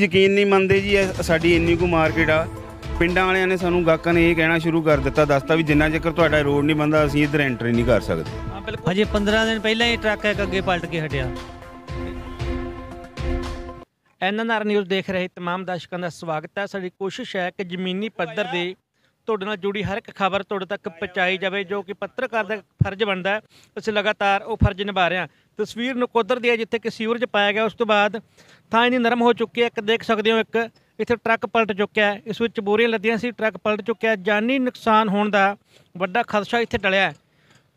ਯਕੀਨ ਨਹੀਂ ਮੰਨਦੇ ਜੀ ਇਹ ਸਾਡੀ ਇੰਨੀ ਕੁ ਮਾਰਕੀਟ ਆ ਪਿੰਡਾਂ ਵਾਲਿਆਂ ਨੇ ਸਾਨੂੰ ਗਾਕਾਂ ਨੇ ਇਹ ਕਹਿਣਾ ਸ਼ੁਰੂ ਕਰ ਦਿੱਤਾ ਦੱਸਤਾ ਵੀ ਜਿੰਨਾ ਚਿਰ ਤੁਹਾਡਾ ਰੋਡ ਨਹੀਂ ਬੰਦਾ ਅਸੀਂ ਇੱਧਰ ਐਂਟਰੀ ਨਹੀਂ ਕਰ ਸਕਦੇ ਹਾਂ ਬਿਲਕੁਲ ਹਜੇ 15 ਦਿਨ ਪਹਿਲਾਂ ਹੀ ਟਰੱਕ ਇੱਕ ਅੱਗੇ ਪਲਟ ਕੇ ਹਟਿਆ ਐਨਐਨਆਰ ਨਿਊਜ਼ ਦੇਖ ਰਹੇ ਤਮਾਮ ਦਰਸ਼ਕਾਂ ਦਾ ਸਵਾਗਤ ਹੈ ਸਾਡੀ ਕੋਸ਼ਿਸ਼ ਹੈ ਕਿ ਜ਼ਮੀਨੀ ਪੱਧਰ ਦੇ ਤੁਹਾਡੇ ਨਾਲ ਜੁੜੀ ਹਰ ਇੱਕ ਖਬਰ ਤੁਹਾਡੇ ਤੱਕ ਪਹੁੰਚਾਈ ਜਾਵੇ ਜੋ ਕਿ ਪੱਤਰਕਾਰ ਦਾ ਫਰਜ਼ ਬਣਦਾ ਅਸੀਂ ਲਗਾਤਾਰ ਉਹ ਫਰਜ਼ ਨਿਭਾ ਰਹੇ ਹਾਂ ਤਸਵੀਰ ਨੂੰ ਕੁਦਰ ਦੀ ਹੈ ਜਿੱਥੇ ਕਿ ਸੀਵਰੇਜ ਪਾਇਆ ਗਿਆ ਉਸ ਤੋਂ ਬਾਅਦ ਥਾਂ ਇਨੀ ਨਰਮ ਹੋ ਚੁੱਕੀ ਹੈ ਇੱਕ ਦੇਖ ਸਕਦੇ ਹੋ ਇੱਕ ਇੱਥੇ ਟਰੱਕ ਪਲਟ ਚੁੱਕਿਆ ਹੈ ਇਸ ਵਿੱਚ ਬੋਰੀਆਂ ਲੱਦੀਆਂ ਸੀ ਟਰੱਕ ਪਲਟ ਚੁੱਕਿਆ ਜਾਨੀ ਨੁਕਸਾਨ ਹੋਣ ਦਾ ਵੱਡਾ ਖਦਸ਼ਾ ਇੱਥੇ ਟਲਿਆ ਹੈ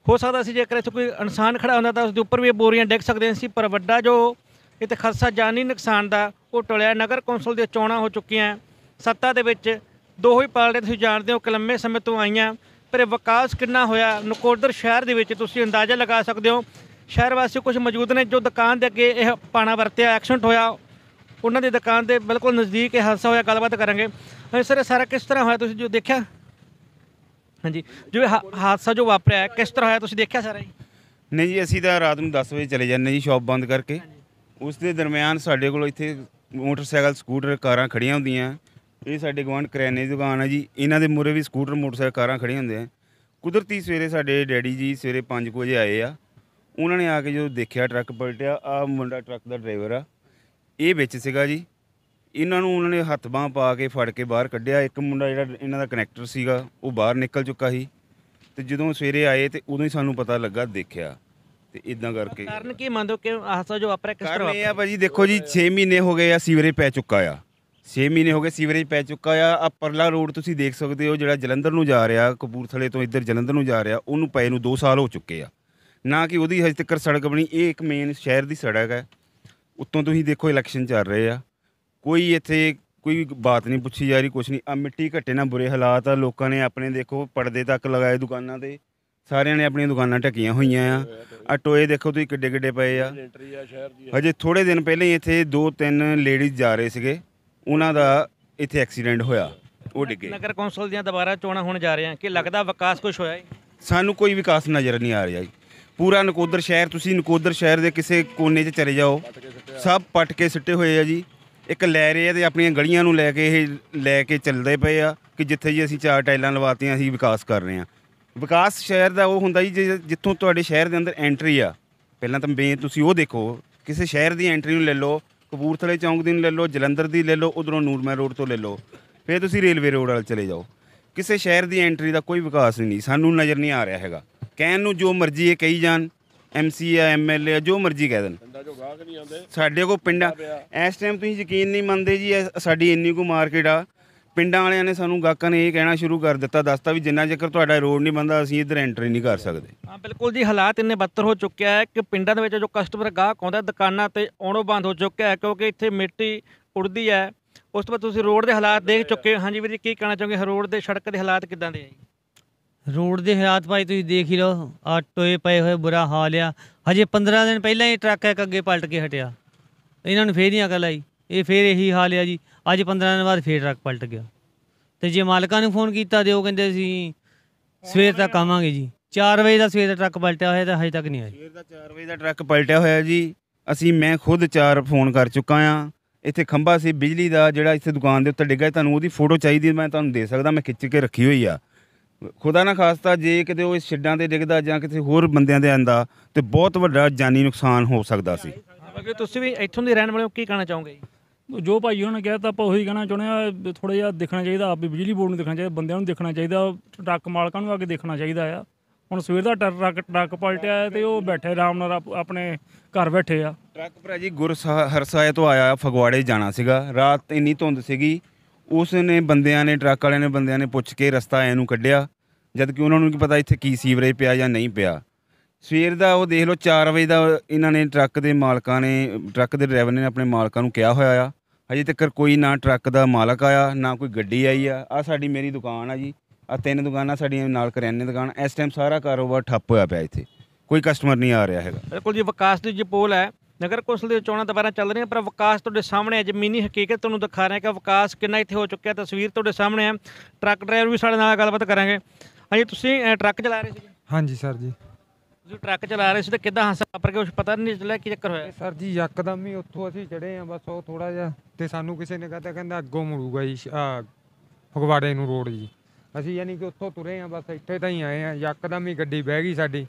ਹੋ ਸਕਦਾ ਸੀ ਜੇਕਰ ਇੱਥੇ ਕੋਈ ਇਨਸਾਨ ਖੜਾ ਹੁੰਦਾ ਤਾਂ ਉਸ ਦੇ ਉੱਪਰ ਵੀ ਬੋਰੀਆਂ ਡਿੱਗ ਸਕਦੀਆਂ ਸੀ ਪਰ ਵੱਡਾ ਜੋ ਇੱਥੇ ਖਦਸ਼ਾ ਜਾਨੀ ਨੁਕਸਾਨ ਦਾ ਉਹ ਟਲਿਆ ਨਗਰ ਕੌਂਸਲ ਦੇ ਚੋਣਾਂ ਹੋ ਚੁੱਕੀਆਂ ਸੱਤਾ ਦੇ ਵਿੱਚ ਦੋ ਹੀ ਪਾਰਟੀਆਂ ਤੁਸੀਂ ਜਾਣਦੇ ਹੋ ਕਲੰਮੇ ਸਮੇਂ ਤੋਂ ਆਈਆਂ ਪਰ ਵਿਕਾਸ ਕਿੰਨਾ ਹੋਇਆ ਨਕੋਦਰ ਸ਼ਹਿਰ ਦੇ ਵਿੱਚ ਤੁਸੀਂ ਅੰਦਾਜ਼ਾ ਲਗਾ ਸਕਦੇ ਹੋ ਸ਼ਹਿਰ ਵਾਸੀ ਕੁਝ ਮੌਜੂਦ ਨੇ ਜੋ ਦੁਕਾਨ ਦੇ ਅੱਗੇ ਇਹ ਪਾਣਾ ਵਰਤਿਆ ਐਕਸੀਡੈਂਟ ਹੋਇਆ ਉਹਨਾਂ ਦੀ ਦੁਕਾਨ ਦੇ ਬਿਲਕੁਲ ਨਜ਼ਦੀਕ ਇਹ ਹਾਦਸਾ ਹੋਇਆ ਗੱਲਬਾਤ ਕਰਾਂਗੇ ਸਰ ਸਾਰਾ ਕਿਸ ਤਰ੍ਹਾਂ ਹੋਇਆ ਤੁਸੀਂ ਜੋ ਦੇਖਿਆ ਹਾਂਜੀ ਜੋ ਹਾਦਸਾ ਜੋ ਵਾਪਰਿਆ ਕਿਸ ਤਰ੍ਹਾਂ ਹੋਇਆ ਤੁਸੀਂ ਦੇਖਿਆ ਸਾਰਾ ਜੀ ਨਹੀਂ ਜੀ ਅਸੀਂ ਤਾਂ ਰਾਤ ਨੂੰ 10 ਵਜੇ ਚਲੇ ਜਾਂਦੇ ਜੀ ਸ਼ਾਪ ਬੰਦ ਕਰਕੇ ਉਸ ਦੇ ਦਰਮਿਆਨ ਸਾਡੇ ਕੋਲ ਇੱਥੇ ਮੋਟਰਸਾਈਕਲ ਸਕੂਟਰ ਕਾਰਾਂ ਖੜੀਆਂ ਹੁੰਦੀਆਂ ਇਹ ਸਾਡੇ ਗਵਾਂਡ ਕਰਿਆਨੇ ਦੀ ਦੁਕਾਨ ਹੈ ਜੀ ਇਹਨਾਂ ਦੇ ਮੂਰੇ ਵੀ ਸਕੂਟਰ ਮੋਟਰਸਾਈਕਲ ਕਾਰਾਂ ਖੜੀਆਂ ਹੁੰਦੇ ਆ ਕੁਦਰਤੀ ਸਵੇਰੇ ਸਾਡੇ ਡੈਡੀ ਜੀ ਸਵੇਰੇ 5 ਵਜੇ ਆਏ ਆ ਉਹਨਾਂ ਨੇ ਆ ਕੇ ਜਦੋਂ ਦੇਖਿਆ ਟਰੱਕ ਪਲਟਿਆ ਆ ਮੁੰਡਾ ਟਰੱਕ ਦਾ ਡਰਾਈਵਰ ਆ ਇਹ ਵਿੱਚ ਸੀਗਾ ਜੀ ਇਹਨਾਂ ਨੂੰ ਉਹਨਾਂ ਨੇ ਹੱਥ ਬਾਹ ਪਾ ਕੇ ਫੜ ਕੇ ਬਾਹਰ ਕੱਢਿਆ ਇੱਕ ਮੁੰਡਾ ਜਿਹੜਾ ਇਹਨਾਂ ਦਾ ਕਨੈਕਟਰ ਸੀਗਾ ਉਹ ਬਾਹਰ ਨਿਕਲ ਚੁੱਕਾ ਸੀ ਤੇ ਜਦੋਂ ਸਵੇਰੇ ਆਏ ਤੇ ਉਦੋਂ ਹੀ ਸਾਨੂੰ ਪਤਾ ਲੱਗਾ ਦੇਖਿਆ ਤੇ ਇਦਾਂ ਕਰਕੇ ਕਾਰਨ ਕੀ ਮੰਨਦੇ ਹੋ ਕਿ ਹਾਸਾ ਜੋ ਆਪਰੇ ਕਿਸ ਤਰ੍ਹਾਂ ਵਾਪਰਿਆ ਇਹ ਆ ਭਾਜੀ ਦੇਖੋ ਜੀ 6 ਮਹੀਨੇ ਹੋ ਗਏ ਆ ਸੀਵਰੇ ਪੈ ਚੁੱਕਾ ਆ 6 ਮਹੀਨੇ ਹੋ ਗਏ ਸੀਵਰੇਜ ਪੈ ਚੁੱਕਾ ਆ ਆ ਪਰਲਾ ਰੋਡ ਤੁਸੀਂ ਦੇਖ ਸਕਦੇ ਹੋ ਜਿਹੜਾ ਜਲੰਧਰ ਨੂੰ ਜਾ ਰਿਹਾ ਕਪੂਰਥਲੇ ਤੋਂ ਇੱਧਰ ਜਲੰਧਰ ਨੂੰ ਜਾ ਰਿਹਾ ਉਹਨੂੰ ਪਏ ਨੂੰ 2 ਸਾਲ ਹੋ ਚੁੱਕੇ ਆ ਨਾ ਕਿ ਉਹਦੀ ਹਜੇ ਤੱਕ ਸੜਕ ਬਣੀ ਇਹ ਇੱਕ ਮੇਨ ਸ਼ਹਿਰ ਦੀ ਸੜਕ ਹੈ ਉੱਤੋਂ ਤੁਸੀਂ ਦੇਖੋ ਇਲੈਕਸ਼ਨ ਚੱਲ ਰਹੇ ਆ ਕੋਈ ਇੱਥੇ ਕੋਈ ਬਾਤ ਨਹੀਂ ਪੁੱਛੀ ਜਾ ਰਹੀ ਕੁਛ ਨਹੀਂ ਆ ਮਿੱਟੀ ਘੱਟੇ ਨਾਲ ਬੁਰੇ ਹਾਲਾਤ ਆ ਲੋਕਾਂ ਨੇ ਆਪਣੇ ਦੇਖੋ ਪਰਦੇ ਤੱਕ ਲਗਾਏ ਦੁਕਾਨਾਂ ਤੇ ਸਾਰਿਆਂ ਨੇ ਆਪਣੀਆਂ ਦੁਕਾਨਾਂ ਢਕੀਆਂ ਹੋਈਆਂ ਆ ਆ ਟੋਏ ਦੇਖੋ ਤੁਸੀਂ ਕਿੱਡੇ ਕਿੱਡੇ ਪਏ ਆ ਹਜੇ ਥੋੜੇ ਦਿਨ ਪਹਿਲਾਂ ਹੀ ਇੱਥੇ ਦੋ ਤਿੰਨ ਲੇਡੀਜ਼ ਜਾ ਰਹੇ ਸੀਗੇ ਉਹਨਾਂ ਦਾ ਇੱਥੇ ਐਕਸੀਡੈਂਟ ਹੋਇਆ ਉਹ ਡਿੱਗੇ ਨਗਰ ਕੌਂਸਲ ਦੀਆਂ ਦੁਬਾਰਾ ਚੋਣਾਂ ਹੋਣ ਜਾ ਰਹੀਆਂ ਕਿ ਲੱਗਦਾ ਵਿਕਾਸ ਕੁਝ ਹੋਇਆ ਹੈ ਸਾਨੂੰ ਕੋਈ ਵਿਕਾਸ ਨਜ਼ਰ ਨਹੀਂ ਆ ਰਿਹਾ ਜੀ ਪੂਰਾ ਨਕੋਦਰ ਸ਼ਹਿਰ ਤੁਸੀਂ ਨਕੋਦਰ ਸ਼ਹਿਰ ਦੇ ਕਿਸੇ ਕੋਨੇ 'ਚ ਚਲੇ ਜਾਓ ਸਭ ਪਟ ਕੇ ਸਿੱਟੇ ਹੋਏ ਆ ਜੀ ਇੱਕ ਲੈ ਰਹੇ ਆ ਤੇ ਆਪਣੀਆਂ ਗਲੀਆਂ ਨੂੰ ਲੈ ਕੇ ਇਹ ਲੈ ਕੇ ਚੱਲਦੇ ਪਏ ਆ ਕਿ ਜਿੱਥੇ ਜੀ ਅਸੀਂ ਚਾਰ ਟਾਈਲਾਂ ਲਵਾਤੀਆਂ ਅਸੀਂ ਵਿਕਾਸ ਕਰ ਰਹੇ ਆ ਵਿਕਾਸ ਸ਼ਹਿਰ ਦਾ ਉਹ ਹੁੰਦਾ ਜੀ ਜਿੱਥੋਂ ਤੁਹਾਡੇ ਸ਼ਹਿਰ ਦੇ ਅੰਦਰ ਐਂਟਰੀ ਆ ਪਹਿਲਾਂ ਤਾਂ ਬੇ ਤੁਸੀਂ ਉਹ ਦੇਖੋ ਕਿਸੇ ਸ਼ਹਿਰ ਦੀ ਐਂਟਰੀ ਨੂੰ ਲੈ ਲਓ ਕਪੂਰਥਲੇ ਚੌਂਕ ਦੀ ਲੈ ਲਓ ਜਲੰਧਰ ਦੀ ਲੈ ਲਓ ਉਧਰੋਂ ਨੂਰਮਹਿਲ ਰੋਡ ਤੋਂ ਲੈ ਲਓ ਫਿਰ ਤੁਸੀਂ ਰੇਲਵੇ ਰੋਡ ਵਾਲ ਚਲੇ ਜਾਓ ਕਿਸੇ ਸ਼ਹਿਰ ਦੀ ਐਂਟਰੀ ਦਾ ਕੋਈ ਵਿਕਾਸ ਨਹੀਂ ਸਾਨੂੰ ਨਜ਼ਰ ਨਹੀਂ ਆ ਰਿਹਾ ਹੈਗਾ ਕਹਿਣ ਨੂੰ ਜੋ ਮਰਜ਼ੀ ਇਹ ਕਹੀ ਜਾਣ ਐਮਸੀ ਆ ਐਮਐਲਏ ਜੋ ਮਰਜ਼ੀ ਕਹਿ ਦੇਣ ਸਾਡੇ ਕੋ ਪਿੰਡਾਂ ਇਸ ਟਾਈਮ ਤੁਸੀਂ ਯਕੀਨ ਨਹੀਂ ਮੰਨਦੇ ਜੀ ਸਾਡੀ ਇੰਨੀ ਕੋ ਮਾਰਕੀਟ ਆ ਪਿੰਡਾਂ ਵਾਲਿਆਂ ਨੇ ਸਾਨੂੰ ਗਾਕਾਂ ਨੇ ਇਹ ਕਹਿਣਾ ਸ਼ੁਰੂ ਕਰ ਦਿੱਤਾ ਦੱਸਤਾ ਵੀ ਜਿੰਨਾ ਚਿਰ ਤੁਹਾਡਾ ਰੋਡ ਨਹੀਂ ਬੰਦਾ ਅਸੀਂ ਇੱਧਰ ਐਂਟਰੀ ਨਹੀਂ ਕਰ ਸਕਦੇ ਹਾਂ ਬਿਲਕੁਲ ਜੀ ਹਾਲਾਤ ਇੰਨੇ ਬੱਤਰ ਹੋ ਚੁੱਕਿਆ ਹੈ ਕਿ ਪਿੰਡਾਂ ਦੇ ਵਿੱਚ ਜੋ ਕਸਟਮਰ ਗਾਹਕ ਆਉਂਦਾ ਦੁਕਾਨਾਂ ਤੇ ਆਉਣੋਂ ਬੰਦ ਹੋ ਚੁੱਕਿਆ ਹੈ ਕਿਉਂਕਿ ਇੱਥੇ ਮਿੱਟੀ ਉੜਦੀ ਹੈ ਉਸ ਤੋਂ ਬਾਅਦ ਤੁਸੀਂ ਰੋਡ ਦੇ ਹਾਲਾਤ ਦੇਖ ਚੁੱਕੇ ਹੋ ਹਾਂਜੀ ਵੀਰ ਜੀ ਕੀ ਕਹਿਣਾ ਚਾਹੋਗੇ ਰੋਡ ਦੇ ਸੜਕ ਦੇ ਹਾਲਾਤ ਕਿਦਾਂ ਦੇ ਆ ਜੀ ਰੋਡ ਦੇ ਹਾਲਾਤ ਭਾਈ ਤੁਸੀਂ ਦੇਖ ਹੀ ਲਓ ਆਟੋਏ ਪਏ ਹੋਏ ਬੁਰਾ ਹਾਲ ਆ ਹਜੇ 15 ਦਿਨ ਪਹਿਲਾਂ ਹੀ ਟਰੱਕ ਇੱਕ ਅੱਗੇ ਪਲਟ ਕੇ ਹਟਿਆ ਇਹਨਾਂ ਨੂੰ ਫੇਰ ਨਹੀਂ ਅਕਲ ਆਈ ਇਹ ਫੇਰ ਇਹੀ ਹਾਲ ਆ ਜੀ ਅੱਜ 15 ਦਿਨ ਬਾਅਦ ਫੇਰ ਟਰੱਕ ਪਲਟ ਗਿਆ ਤੇ ਜੇ ਮਾਲਕਾਂ ਨੂੰ ਫੋਨ ਕੀਤਾ ਤੇ ਉਹ ਕਹਿੰਦੇ ਸੀ ਸਵੇਰ ਤੱਕ ਆਵਾਂਗੇ ਜੀ 4 ਵਜੇ ਦਾ ਸਵੇਰ ਦਾ ਟਰੱਕ ਪਲਟਿਆ ਹੋਇਆ ਤਾਂ ਹਜੇ ਤੱਕ ਨਹੀਂ ਆਇਆ ਸਵੇਰ ਦਾ 4 ਵਜੇ ਦਾ ਟਰੱਕ ਪਲਟਿਆ ਹੋਇਆ ਜੀ ਅਸੀਂ ਮੈਂ ਖੁਦ ਚਾਰ ਫੋਨ ਕਰ ਚੁੱਕਾ ਆ ਇੱਥੇ ਖੰਭਾ ਸੀ ਬਿਜਲੀ ਦਾ ਜਿਹੜਾ ਇੱਥੇ ਦੁਕਾਨ ਦੇ ਉੱਤੇ ਡਿੱਗਾ ਤੁਹਾਨੂੰ ਉਹਦੀ ਫੋਟੋ ਚਾਹੀਦੀ ਮੈਂ ਤੁਹਾਨੂੰ ਦੇ ਸਕਦਾ ਮੈਂ ਖਿੱਚ ਕੇ ਰੱਖੀ ਹੋਈ ਆ ਖੁਦਾ ਨਾ ਖਾਸਤਾ ਜੇ ਕਿਤੇ ਉਹ ਇਸ ਛੱਡਾਂ ਤੇ ਡਿੱਗਦਾ ਜਾਂ ਕਿਸੇ ਹੋਰ ਬੰਦਿਆਂ ਦੇ ਆਂਦਾ ਤੇ ਬਹੁਤ ਵੱਡਾ ਜਾਨੀ ਨੁਕਸਾਨ ਹੋ ਸਕਦਾ ਸੀ ਤੁਸੀਂ ਵੀ ਇੱਥੋਂ ਦੇ ਰਹਿਣ ਵਾਲੇ ਹੋ ਕੀ ਕਹਿਣਾ ਚਾਹੋਗੇ ਜੋ ਭਾਈ ਉਹਨਾਂ ਨੇ ਕਿਹਾ ਤਾਂ ਆਪਾਂ ਉਹੀ ਕਹਿਣਾ ਚਾਹੁੰਦੇ ਆ ਥੋੜਾ ਜਿਹਾ ਦੇਖਣਾ ਚਾਹੀਦਾ ਆਪ ਵੀ ਬਿਜਲੀ ਬੋਰਡ ਨੂੰ ਦੇਖਣਾ ਚਾਹੀਦਾ ਬੰਦਿਆਂ ਨੂੰ ਦੇਖਣਾ ਚਾਹੀਦਾ ਟਰੱਕ ਮਾਲਕਾਂ ਨੂੰ ਆ ਕੇ ਦੇਖਣਾ ਚਾਹੀਦਾ ਆ ਹੁਣ ਸਵੇਰ ਦਾ ਟਰੱਕ ਟਰੱਕ ਪਲਟਿਆ ਤੇ ਉਹ ਬੈਠੇ ਆਰਾਮ ਨਾਲ ਆਪਣੇ ਘਰ ਬੈਠੇ ਆ ਟਰੱਕ ਭਰਾ ਜੀ ਗੁਰ ਹਰਸਾਏ ਤੋਂ ਆਇਆ ਫਗਵਾੜੇ ਜਾਣਾ ਸੀਗਾ ਰਾਤ ਇੰਨੀ ਧੁੰਦ ਸੀਗੀ ਉਸ ਨੇ ਬੰਦਿਆਂ ਨੇ ਟਰੱਕ ਵਾਲਿਆਂ ਨੇ ਬੰਦਿਆਂ ਨੇ ਪੁੱਛ ਕੇ ਰਸਤਾ ਐ ਨੂੰ ਕੱਢਿਆ ਜਦ ਕਿ ਉਹਨਾਂ ਨੂੰ ਕੀ ਪਤਾ ਇੱਥੇ ਕੀ ਸੀਵਰੇਜ ਪਿਆ ਜਾਂ ਨਹੀਂ ਪਿਆ ਸਵੇਰ ਦਾ ਉਹ ਦੇਖ ਲਓ 4 ਵਜੇ ਦਾ ਇਹਨਾਂ ਨੇ ਟਰੱਕ ਦੇ ਮਾਲਕਾਂ ਨੇ ਟਰੱਕ ਦੇ ਡਰਾਈਵਰ ਨੇ ਆਪਣੇ ਮਾਲਕਾਂ ਨੂੰ ਕਿਹਾ ਹੋਇਆ ਆ ਹਜੇ ਤੱਕ ਕੋਈ ਨਾ ਟਰੱਕ ਦਾ ਮਾਲਕ ਆਇਆ ਨਾ ਕੋਈ ਗੱਡੀ ਆਈ ਆ ਆ ਸਾਡੀ ਮੇਰੀ ਦੁਕਾਨ ਆ ਜੀ ਆ ਤਿੰਨ ਦੁਕਾਨਾਂ ਸਾਡੀਆਂ ਨਾਲ ਕਰਿਆਨੇ ਦੁਕਾਨ ਇਸ ਟਾਈਮ ਸਾਰਾ ਕਾਰੋਬਾਰ ਠੱਪ ਹੋਇਆ ਪਿਆ ਇੱਥੇ ਕੋਈ ਕਸਟਮਰ ਨਹੀਂ ਆ ਰਿਹਾ ਹੈਗਾ ਬਿਲਕੁਲ ਜੀ ਵਿਕਾਸ ਦੀ ਜੀ ਪੋਲ ਹੈ ਨਗਰ ਕੌਂਸਲ ਦੇ ਚੋਣਾਂ ਦੁਬਾਰਾ ਚੱਲ ਰਹੀਆਂ ਪਰ ਵਿਕਾਸ ਤੁਹਾਡੇ ਸਾਹਮਣੇ ਹੈ ਜ਼ਮੀਨੀ ਹਕੀਕਤ ਤੁਹਾਨੂੰ ਦਿਖਾ ਰਹੇ ਕਿ ਵਿਕਾਸ ਕਿੰਨਾ ਇੱਥੇ ਹੋ ਚੁੱਕਿਆ ਤਸਵੀਰ ਤੁਹਾਡੇ ਸਾਹਮਣੇ ਹੈ ਟਰੱਕ ਡਰਾਈਵਰ ਵੀ ਸਾਡੇ ਨਾਲ ਗੱਲਬਾਤ ਕਰਾਂਗੇ ਹਾਂਜੀ ਤੁਸੀਂ ਟਰੱਕ ਚਲਾ ਰਹੇ ਸੀ ਹਾਂਜੀ ਸਰ ਜੀ ਤੁਸੀਂ ਟਰੱਕ ਚਲਾ ਰਹੇ ਸੀ ਤੇ ਕਿੱਦਾਂ ਹਾਸਾ ਆਪਰ ਗਿਆ ਉਸ ਪਤਾ ਨਹੀਂ ਚੱਲਿਆ ਕੀ ਚੱਕਰ ਹੋਇਆ ਸਰ ਜੀ ਯਕਦਮ ਹੀ ਉੱਥੋਂ ਅਸੀਂ ਚੜੇ ਆ ਬਸ ਉਹ ਥੋੜਾ ਜਿਹਾ ਤੇ ਸਾਨੂੰ ਕਿਸੇ ਨੇ ਕਹਤਾ ਕਹਿੰਦਾ ਅੱਗੋਂ ਮੁੜੂਗਾ ਜੀ ਆ ਫਗਵਾੜੇ ਨੂੰ ਰੋਡ ਜੀ ਅਸੀਂ ਯਾਨੀ ਕਿ ਉੱਥੋਂ ਤੁਰੇ ਆ ਬਸ ਇੱਥੇ ਤਾਂ ਹੀ ਆਏ ਆ ਯਕਦਮ ਹੀ ਗੱਡੀ ਬਹਿ ਗਈ ਸਾਡੀ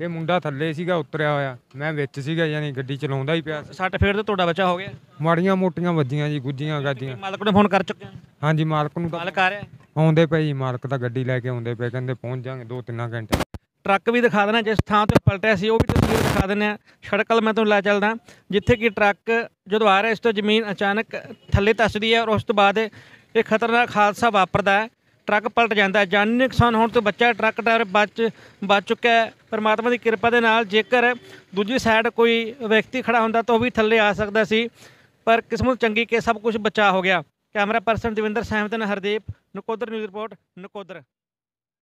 ਇਹ ਮੁੰਡਾ ਥੱਲੇ ਸੀਗਾ ਉਤਰਿਆ ਹੋਇਆ ਮੈਂ ਵਿੱਚ ਸੀਗਾ ਯਾਨੀ ਗੱਡੀ ਚਲਾਉਂਦਾ ਹੀ ਪਿਆ ਸੀ ਸੱਟ ਫੇਰ ਤੇ ਤੁਹਾਡਾ ਬਚਾ ਹੋ ਗਿਆ ਮਾੜੀਆਂ ਮੋਟੀਆਂ ਵੱਜੀਆਂ ਜੀ ਗੁੱਜੀਆਂ ਗਾਜੀਆਂ ਮਾਲਕ ਨੂੰ ਫੋਨ ਕਰ ਚੁੱਕੇ ਹਾਂਜੀ ਮਾਲਕ ਨੂੰ ਤਾਂ ਮਾਲਕ ਆ ਰਿਹਾ ਆਉਂਦੇ ਪਏ ਜੀ ਮਾਲਕ ਤਾਂ ਗੱਡੀ ਲੈ ਕੇ ਆਉਂਦੇ ਪਏ ਕਹਿੰਦੇ ਪਹੁੰਚ ਜਾਾਂਗੇ 2-3 ਘੰਟੇ ਟਰੱਕ ਵੀ ਦਿਖਾ ਦੇਣਾ ਜਿਸ ਥਾਂ ਤੇ ਪਲਟਿਆ ਸੀ ਉਹ ਵੀ ਤਸਵੀਰ ਦਿਖਾ ਦਿੰਦੇ ਆ ਸੜਕਲ ਮੈਂ ਤੁਹਾਨੂੰ ਲੈ ਚੱਲਦਾ ਜਿੱਥੇ ਕਿ ਟਰੱਕ ਜਦੋਂ ਆ ਰਿਹਾ ਇਸ ਤੋਂ ਜ਼ਮੀਨ ਅਚਾਨਕ ਥੱਲੇ ਤਸਦੀ ਹੈ ਔਰ ਉਸ ਤੋਂ ਬਾਅਦ ਇਹ ਖਤਰਨਾਕ ਹਾਦਸਾ ਵਾਪਰਦਾ ਹੈ ਟਰੱਕ ਪਲਟ ਜਾਂਦਾ ਹੈ ਜਾਨੀ ਨੁਕਸਾਨ ਹੋਣ ਤੋਂ ਬੱਚਾ ਟਰੱਕ ਟਾਇਰ ਬਚ ਬਚ ਚੁੱਕਾ ਹੈ ਪਰਮਾਤਮਾ ਦੀ ਕਿਰਪਾ ਦੇ ਨਾਲ ਜੇਕਰ ਦੂਜੀ ਸਾਈਡ ਕੋਈ ਵਿਅਕਤੀ ਖੜਾ ਹੁੰਦਾ ਤਾਂ ਉਹ ਵੀ ਥੱਲੇ ਆ ਸਕਦਾ ਸੀ ਪਰ ਕਿਸਮਤ ਚੰਗੀ ਕਿ ਸਭ ਕੁਝ ਬਚਾ ਹੋ ਗਿਆ ਕੈਮਰਾ ਪਰਸਨ ਦਵਿੰਦਰ ਸਹਿਮਤਨ ਹਰਦੀਪ ਨਕੋਦਰ ਨਿਊਜ਼ ਰਿਪੋਰਟ ਨਕੋਦਰ